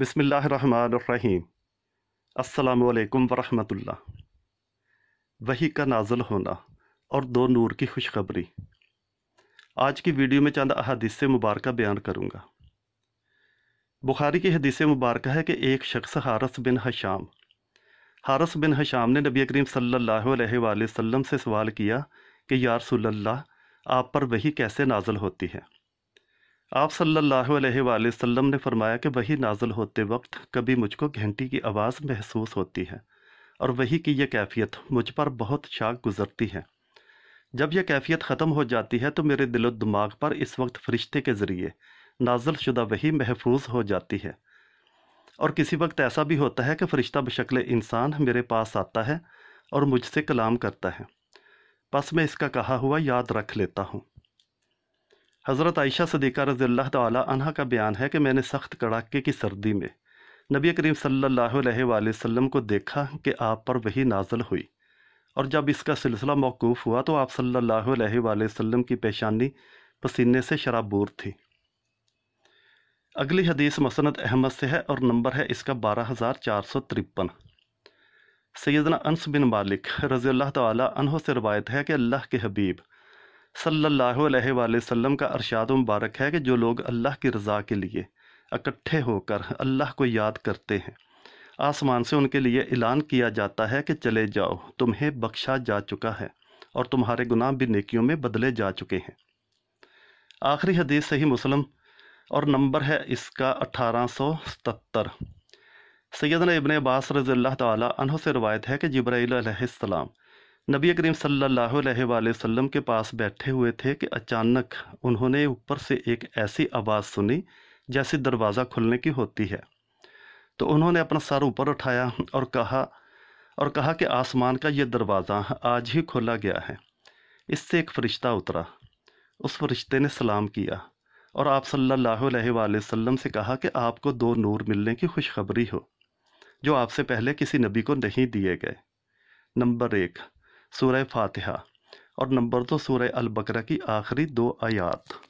बिसमीम अल्लाम वरहमतुल्ला वही का नाजल होना और दो नूर की खुशखबरी आज की वीडियो में चंद अदीस मुबारक बयान करूँगा बुखारी की हदीस मुबारक है कि एक शख्स हारस बिन हशाम हारस बिन हशाम ने नबी करीम सल्ला वसम से सवाल किया कि यारसोल्ला आप पर वही कैसे नाजल होती है आप सल्लल्लाहु अलैहि वसल्लम ने फरमाया कि वही नाजल होते वक्त कभी मुझको घंटी की आवाज़ महसूस होती है और वही की यह कैफियत मुझ पर बहुत शाक गुजरती है जब यह कैफियत ख़त्म हो जाती है तो मेरे दिलो दिमाग पर इस वक्त फरिश्ते के ज़रिए नाजल शुदा वही महफूज हो जाती है और किसी वक्त ऐसा भी होता है कि फ़रिश्ता बशक्ल इंसान मेरे पास आता है और मुझसे कलाम करता है बस मैं इसका कहा हुआ याद रख लेता हूँ हज़रत आयशा सदीक़ा रज़ी तह का बयान है कि मैंने सख्त कड़ाके की सर्दी में नबी करीम सल्लल्लाहु अलैहि वसल्लम को देखा कि आप पर वही नाजल हुई और जब इसका सिलसिला मौकूफ़ हुआ तो आप सल्लल्लाहु अलैहि वसल्लम की पेशानी पसीने से शराबूर थी अगली हदीस मसनद अहमद से है और नंबर है इसका बारह हज़ार चार सौ तिरपन सैदना अनस बिन मालिक रज़ी अल्लाह तह से रवायत है कि अल्लाह के हबीब सल्ला वसम का अरशाद मुबारक है कि जो लोग अल्लाह की रज़ा के लिए इकट्ठे होकर अल्लाह को याद करते हैं आसमान से उनके लिए ऐलान किया जाता है कि चले जाओ तुम्हें बख्शा जा चुका है और तुम्हारे गुनाह भी नेकियों में बदले जा चुके हैं आखिरी हदीस सही मुस्लिम और नंबर है इसका अठारह सौ सतर सैदन इबन अब्बास रज़ी अल्लाह तह से रवायत है कि सलाम नबी करीम सल्लल्लाहु अलैहि वसल्लम के पास बैठे हुए थे कि अचानक उन्होंने ऊपर से एक ऐसी आवाज़ सुनी जैसे दरवाज़ा खुलने की होती है तो उन्होंने अपना सर ऊपर उठाया और कहा और कहा कि आसमान का ये दरवाज़ा आज ही खोला गया है इससे एक फ़रिश्ता उतरा उस फरिश्ते ने सलाम किया और आप सल्लल्लाहु अलैहि वसल्लम से कहा कि आपको दो नूर मिलने की खुशखबरी हो जो आपसे पहले किसी नबी को नहीं दिए गए नंबर एक सूर्य फातिहा और नंबर दो तो सूर्य अलबकरा की आखिरी दो आयात